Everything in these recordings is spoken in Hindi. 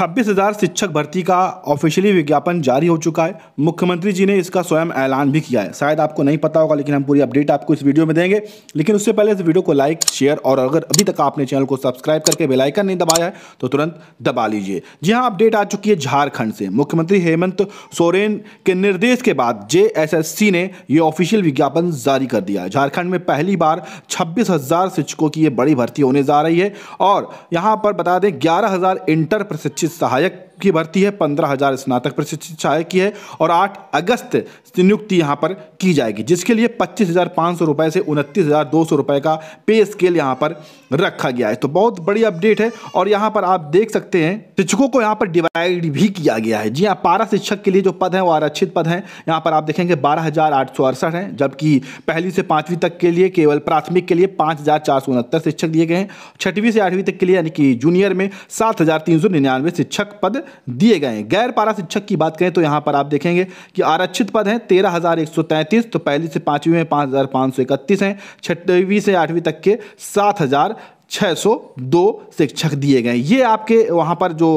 छब्बीस हज़ार शिक्षक भर्ती का ऑफिशियली विज्ञापन जारी हो चुका है मुख्यमंत्री जी ने इसका स्वयं ऐलान भी किया है शायद आपको नहीं पता होगा लेकिन हम पूरी अपडेट आपको इस वीडियो में देंगे लेकिन उससे पहले इस वीडियो को लाइक शेयर और अगर अभी तक आपने चैनल को सब्सक्राइब करके बेलाइकन नहीं दबाया है तो तुरंत दबा लीजिए जी हाँ अपडेट आ चुकी है झारखंड से मुख्यमंत्री हेमंत सोरेन के निर्देश के बाद जे ने यह ऑफिशियल विज्ञापन जारी कर दिया है झारखंड में पहली बार छब्बीस शिक्षकों की ये बड़ी भर्ती होने जा रही है और यहाँ पर बता दें ग्यारह इंटर प्रशिक्षित सहायक की भर्ती है पंद्रह हज़ार स्नातक प्रशिक्षित सहायक की है और आठ अगस्त नियुक्ति यहाँ पर की जाएगी जिसके लिए पच्चीस हज़ार पाँच सौ रुपये से उनतीस हज़ार दो सौ रुपये का पे स्केल यहाँ पर रखा गया है तो बहुत बड़ी अपडेट है और यहाँ पर आप देख सकते हैं शिक्षकों को यहाँ पर डिवाइड भी किया गया है जी हाँ पारा शिक्षक के लिए जो पद हैं वो आरक्षित पद हैं यहाँ पर आप देखेंगे बारह हज़ार आठ सौ अड़सठ हैं जबकि पहली से पाँचवीं तक के लिए केवल प्राथमिक के लिए पाँच हज़ार चार सौ उनहत्तर शिक्षक दिए गए हैं छठवीं से आठवीं तक के लिए यानी कि जूनियर में सात हज़ार तीन सौ निन्यानवे आरक्षित शिक्षक पद दिए गए हैं गैर पारा शिक्षक की बात करें तो यहाँ पर आप देखेंगे कि आरक्षित पद हैं तेरह हज़ार एक सौ तैंतीस तो पहली से पाँचवीं में पाँच हज़ार पाँच सौ इकतीस हैं छठवीं से आठवीं तक के सात हज़ार 602 शिक्षक दिए गए ये आपके वहाँ पर जो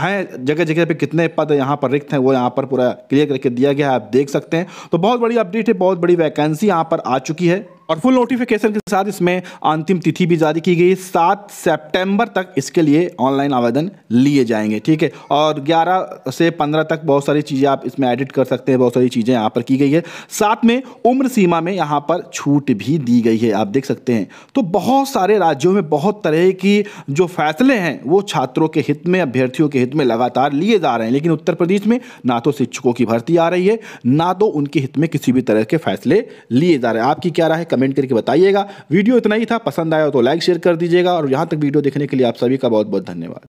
हैं जगह जगह पे कितने पद यहाँ पर रिक्त हैं वो यहाँ पर पूरा क्लियर करके दिया गया है आप देख सकते हैं तो बहुत बड़ी अपडेट है बहुत बड़ी वैकेंसी यहाँ पर आ चुकी है और फुल नोटिफिकेशन के साथ इसमें अंतिम तिथि भी जारी की गई सात सितंबर तक इसके लिए ऑनलाइन आवेदन लिए जाएंगे ठीक है और 11 से 15 तक बहुत सारी चीज़ें आप इसमें एडिट कर सकते हैं बहुत सारी चीज़ें यहाँ पर की गई है साथ में उम्र सीमा में यहाँ पर छूट भी दी गई है आप देख सकते हैं तो बहुत सारे राज्यों में बहुत तरह की जो फैसले हैं वो छात्रों के हित में अभ्यर्थियों के हित में लगातार लिए जा रहे हैं लेकिन उत्तर प्रदेश में ना तो शिक्षकों की भर्ती आ रही है ना तो उनके हित में किसी भी तरह के फैसले लिए जा रहे हैं आपकी क्या राय है कमेंट करके बताइएगा वीडियो इतना ही था पसंद आया तो लाइक शेयर कर दीजिएगा और यहाँ तक वीडियो देखने के लिए आप सभी का बहुत बहुत धन्यवाद